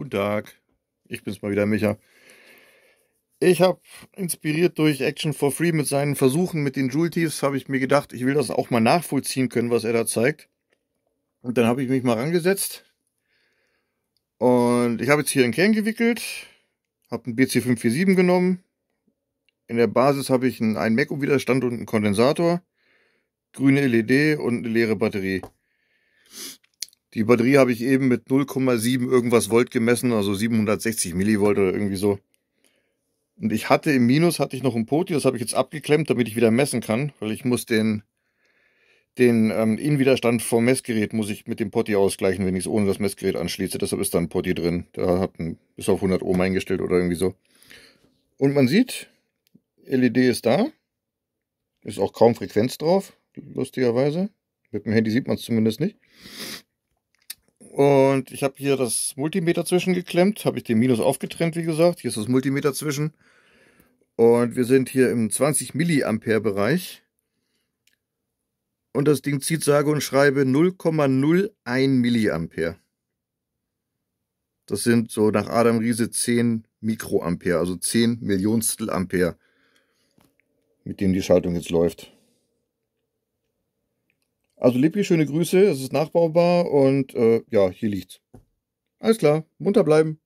Guten Tag, ich bin's mal wieder, Micha. Ich habe inspiriert durch Action for Free mit seinen Versuchen mit den Joule Thieves, habe ich mir gedacht, ich will das auch mal nachvollziehen können, was er da zeigt. Und dann habe ich mich mal rangesetzt. Und ich habe jetzt hier einen Kern gewickelt, habe einen BC547 genommen. In der Basis habe ich einen, einen Mac-Widerstand und einen Kondensator, grüne LED und eine leere Batterie. Die Batterie habe ich eben mit 0,7 irgendwas Volt gemessen, also 760 Millivolt oder irgendwie so. Und ich hatte im Minus, hatte ich noch ein Poti, das habe ich jetzt abgeklemmt, damit ich wieder messen kann, weil ich muss den, den ähm, Innenwiderstand vom Messgerät muss ich mit dem Poti ausgleichen, wenn ich es ohne das Messgerät anschließe. Deshalb ist da ein Poti drin. Da hat ein, ist auf 100 Ohm eingestellt oder irgendwie so. Und man sieht, LED ist da. Ist auch kaum Frequenz drauf, lustigerweise. Mit dem Handy sieht man es zumindest nicht. Und ich habe hier das Multimeter zwischengeklemmt, habe ich den Minus aufgetrennt, wie gesagt. Hier ist das Multimeter zwischen. Und wir sind hier im 20 Milliampere Bereich. Und das Ding zieht sage und schreibe 0,01 Milliampere. Das sind so nach Adam Riese 10 Mikroampere, also 10 Millionstel Ampere, mit dem die Schaltung jetzt läuft. Also Lippi, schöne Grüße, es ist nachbaubar und äh, ja, hier liegt's. Alles klar, munter bleiben.